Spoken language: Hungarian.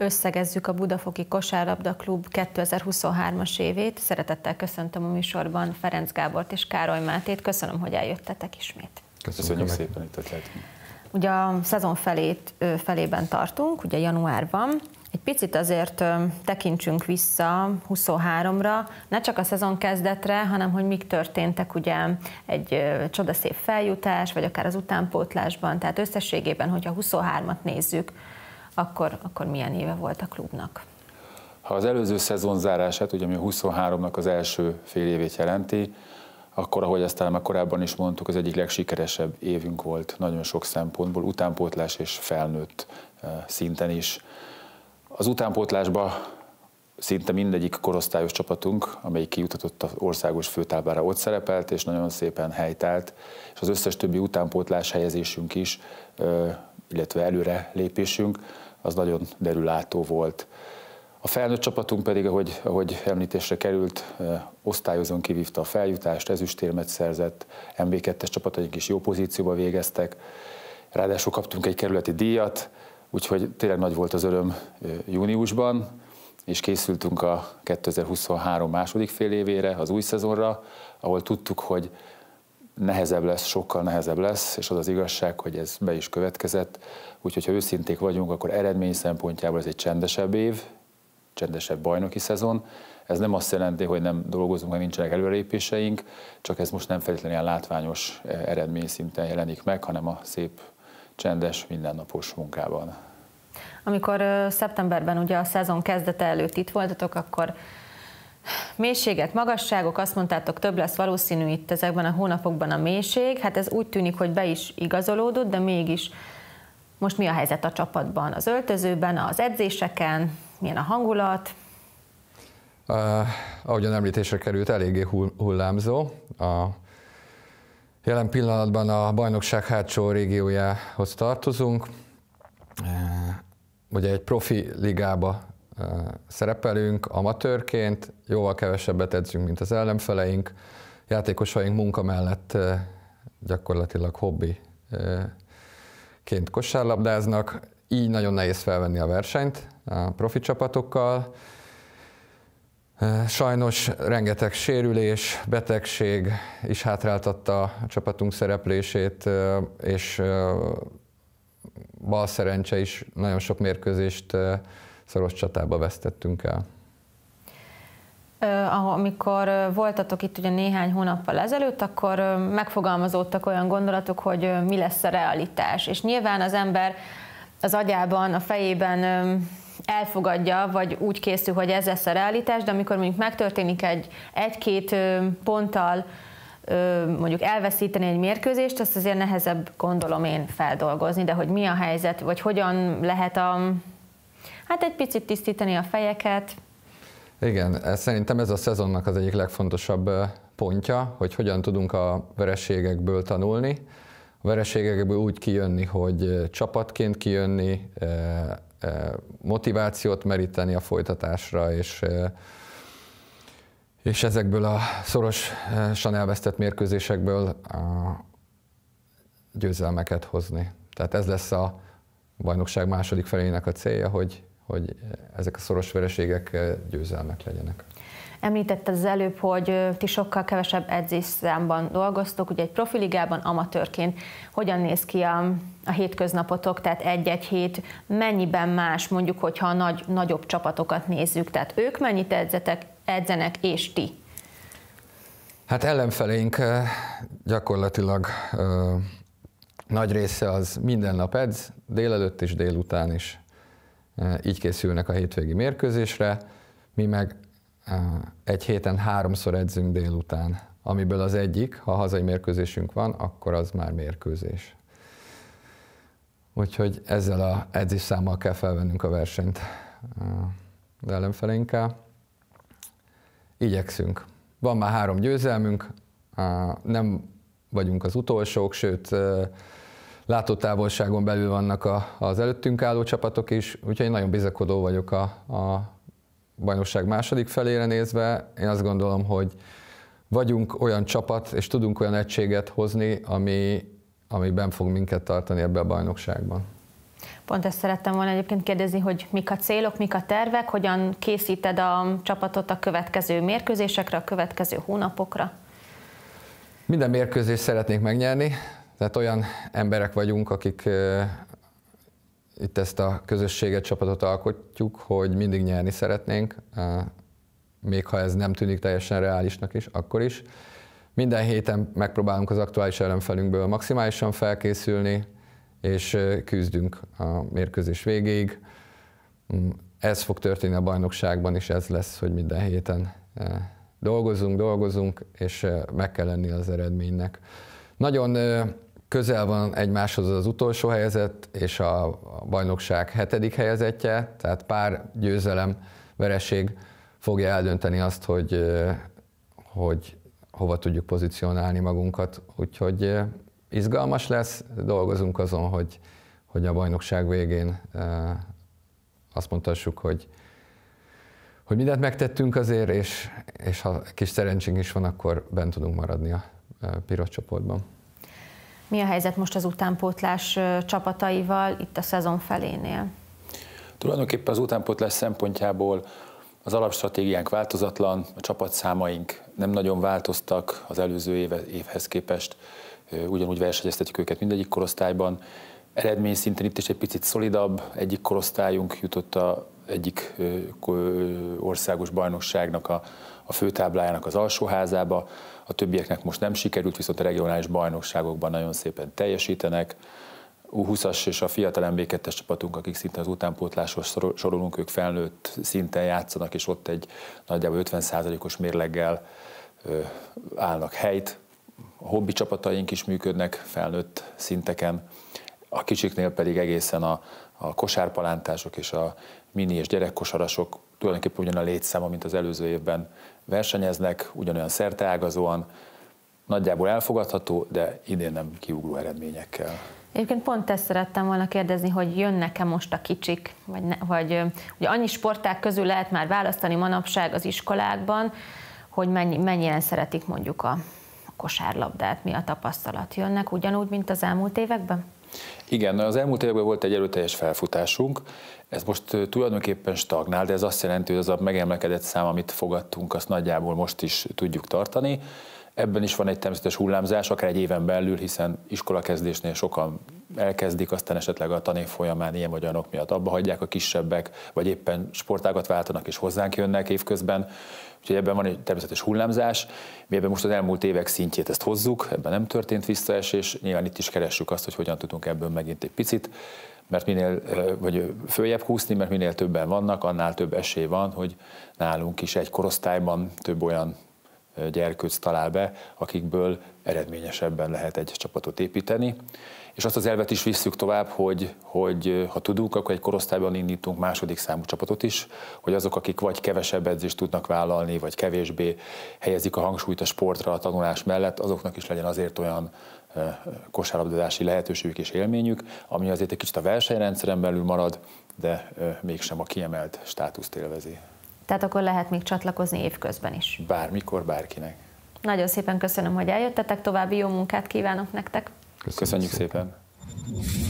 összegezzük a Budafoki Kosárlabda Klub 2023-as évét. Szeretettel köszöntöm a műsorban Ferenc Gábort és Károly Mátét. Köszönöm, hogy eljöttetek ismét. Köszönöm, Köszönjük szépen, itt lehetünk. Ugye a szezon felét, felében tartunk, ugye január van. Egy picit azért tekintsünk vissza 23-ra, ne csak a szezon kezdetre, hanem hogy mik történtek ugye egy csodaszép feljutás, vagy akár az utánpótlásban, tehát összességében, hogyha 23-at nézzük, akkor, akkor milyen éve volt a klubnak? Ha az előző szezon zárását, ugye ami a 23-nak az első fél évét jelenti, akkor, ahogy ezt már korábban is mondtuk, az egyik legsikeresebb évünk volt nagyon sok szempontból, utánpótlás és felnőtt eh, szinten is. Az utánpótlásba szinte mindegyik korosztályos csapatunk, amelyik kijutatott az országos főtáblára, ott szerepelt, és nagyon szépen helytált, és az összes többi utánpótlás helyezésünk is, eh, illetve előre lépésünk az nagyon derülátó volt. A felnőtt csapatunk pedig, ahogy, ahogy említésre került, osztályozón kivívta a feljutást, ezüstérmet szerzett, MB2-es csapataink is jó pozícióba végeztek, ráadásul kaptunk egy kerületi díjat, úgyhogy tényleg nagy volt az öröm júniusban, és készültünk a 2023 második fél évére, az új szezonra, ahol tudtuk, hogy nehezebb lesz, sokkal nehezebb lesz, és az az igazság, hogy ez be is következett. Úgyhogy, ha őszinték vagyunk, akkor eredmény szempontjából ez egy csendesebb év, csendesebb bajnoki szezon. Ez nem azt jelenti, hogy nem dolgozunk, hogy nincsenek előrelépéseink, csak ez most nem feltétlenül ilyen látványos e, eredmény szinten jelenik meg, hanem a szép, csendes, mindennapos munkában. Amikor szeptemberben ugye a szezon kezdete előtt itt voltatok, akkor Mélységet, magasságok, azt mondtátok, több lesz valószínű itt ezekben a hónapokban a mélység. Hát ez úgy tűnik, hogy be is igazolódott, de mégis most mi a helyzet a csapatban? Az öltözőben, az edzéseken, milyen a hangulat? Uh, a említésre került, eléggé hullámzó. A jelen pillanatban a bajnokság hátsó régiójához tartozunk. Uh, ugye egy profi ligába szerepelünk amatőrként, jóval kevesebbet edzünk, mint az ellenfeleink, játékosaink munka mellett gyakorlatilag hobbiként kosárlabdáznak, így nagyon nehéz felvenni a versenyt a profi csapatokkal. Sajnos rengeteg sérülés, betegség is hátráltatta a csapatunk szereplését, és bal szerencse is nagyon sok mérkőzést szoros csatába vesztettünk el. Amikor voltatok itt ugye néhány hónappal ezelőtt, akkor megfogalmazódtak olyan gondolatok, hogy mi lesz a realitás. És nyilván az ember az agyában, a fejében elfogadja, vagy úgy készül, hogy ez lesz a realitás, de amikor mondjuk megtörténik egy, egy-két ponttal mondjuk elveszíteni egy mérkőzést, azt azért nehezebb gondolom én feldolgozni, de hogy mi a helyzet, vagy hogyan lehet a hát egy picit tisztítani a fejeket. Igen, ez, szerintem ez a szezonnak az egyik legfontosabb pontja, hogy hogyan tudunk a vereségekből tanulni, a vereségekből úgy kijönni, hogy csapatként kijönni, motivációt meríteni a folytatásra, és és ezekből a szorosan elvesztett mérkőzésekből a győzelmeket hozni. Tehát ez lesz a bajnokság második felének a célja, hogy hogy ezek a szoros vereségek eh, győzelmek legyenek. Említetted az előbb, hogy eh, ti sokkal kevesebb edzésszámban dolgoztok, ugye egy profiligában, amatőrként. Hogyan néz ki a, a hétköznapotok, tehát egy-egy hét, mennyiben más, mondjuk, hogyha a nagy, nagyobb csapatokat nézzük, tehát ők mennyit edzetek, edzenek, és ti? Hát ellenfeleink eh, gyakorlatilag ö, nagy része az minden nap edz, délelőtt és délután is így készülnek a hétvégi mérkőzésre, mi meg egy héten háromszor edzünk délután, amiből az egyik, ha hazai mérkőzésünk van, akkor az már mérkőzés. Úgyhogy ezzel a edzésszámmal kell felvennünk a versenyt az ellenfeleinkkel. Igyekszünk. Van már három győzelmünk, nem vagyunk az utolsók, sőt, látótávolságon belül vannak a, az előttünk álló csapatok is, úgyhogy én nagyon bizakodó vagyok a, a bajnokság második felére nézve. Én azt gondolom, hogy vagyunk olyan csapat, és tudunk olyan egységet hozni, ami, ami ben fog minket tartani ebbe a bajnokságban. Pont ezt szerettem volna egyébként kérdezni, hogy mik a célok, mik a tervek, hogyan készíted a csapatot a következő mérkőzésekre, a következő hónapokra? Minden mérkőzést szeretnék megnyerni, tehát olyan emberek vagyunk, akik itt ezt a közösséget, csapatot alkotjuk, hogy mindig nyerni szeretnénk, még ha ez nem tűnik teljesen reálisnak is, akkor is. Minden héten megpróbálunk az aktuális ellenfelünkből maximálisan felkészülni, és küzdünk a mérkőzés végéig. Mm, ez fog történni a bajnokságban is, ez lesz, hogy minden héten dolgozunk, dolgozunk, és meg kell lenni az eredménynek. Nagyon közel van egymáshoz az utolsó helyezett és a bajnokság hetedik helyezettje, tehát pár győzelem, vereség fogja eldönteni azt, hogy, hogy hova tudjuk pozícionálni magunkat. Úgyhogy izgalmas lesz, dolgozunk azon, hogy, hogy a bajnokság végén azt mondhassuk, hogy, hogy mindent megtettünk azért, és, és ha kis szerencsénk is van, akkor bent tudunk maradni a piros csoportban. Mi a helyzet most az utánpótlás csapataival itt a szezon felénél? Tulajdonképpen az utánpótlás szempontjából az alapstratégiánk változatlan, a csapatszámaink nem nagyon változtak az előző éve, évhez képest, ugyanúgy versenyeztetjük őket mindegyik korosztályban. Eredmény szinten itt is egy picit szolidabb, egyik korosztályunk jutott a egyik országos bajnokságnak a, a főtáblájának az alsóházába, a többieknek most nem sikerült, viszont a regionális bajnokságokban nagyon szépen teljesítenek. U20-as és a fiatal mb 2 csapatunk, akik szinte az utánpótláshoz sorolunk, ők felnőtt szinten játszanak, és ott egy nagyjából 50%-os mérleggel állnak helyt. A hobbi csapataink is működnek felnőtt szinteken, a kicsiknél pedig egészen a, a kosárpalántások és a mini és gyerekkosarasok tulajdonképpen ugyan a létszáma, mint az előző évben versenyeznek, ugyanolyan szerteágazóan, nagyjából elfogadható, de idén nem kiugró eredményekkel. Egyébként pont ezt szerettem volna kérdezni, hogy jönnek-e most a kicsik, vagy, ne, vagy ugye annyi sporták közül lehet már választani manapság az iskolákban, hogy mennyi, mennyien szeretik mondjuk a kosárlabdát, mi a tapasztalat. Jönnek ugyanúgy, mint az elmúlt években? Igen, az elmúlt években volt egy erőteljes felfutásunk, ez most tulajdonképpen stagnál, de ez azt jelenti, hogy az a megemelkedett szám, amit fogadtunk, azt nagyjából most is tudjuk tartani. Ebben is van egy természetes hullámzás, akár egy éven belül, hiszen iskolakezdésnél sokan elkezdik, aztán esetleg a tanév folyamán ilyen vagy olyanok miatt abba hagyják a kisebbek, vagy éppen sportágat váltanak és hozzánk jönnek évközben. Úgyhogy ebben van egy természetes hullámzás. Mi ebben most az elmúlt évek szintjét ezt hozzuk, ebben nem történt visszaesés, nyilván itt is keressük azt, hogy hogyan tudunk ebből megint egy picit mert minél, vagy följebb húzni, mert minél többen vannak, annál több esély van, hogy nálunk is egy korosztályban több olyan gyerkőc talál be, akikből eredményesebben lehet egy csapatot építeni. És azt az elvet is visszük tovább, hogy, hogy ha tudunk, akkor egy korosztályban indítunk második számú csapatot is, hogy azok, akik vagy kevesebb edzést tudnak vállalni, vagy kevésbé helyezik a hangsúlyt a sportra, a tanulás mellett, azoknak is legyen azért olyan kosárlabdázási lehetőségük és élményük, ami azért egy kicsit a versenyrendszeren belül marad, de mégsem a kiemelt státuszt élvezi tehát akkor lehet még csatlakozni évközben is. Bármikor, bárkinek. Nagyon szépen köszönöm, hogy eljöttetek, további jó munkát kívánok nektek. Köszönjük, Köszönjük szépen. szépen.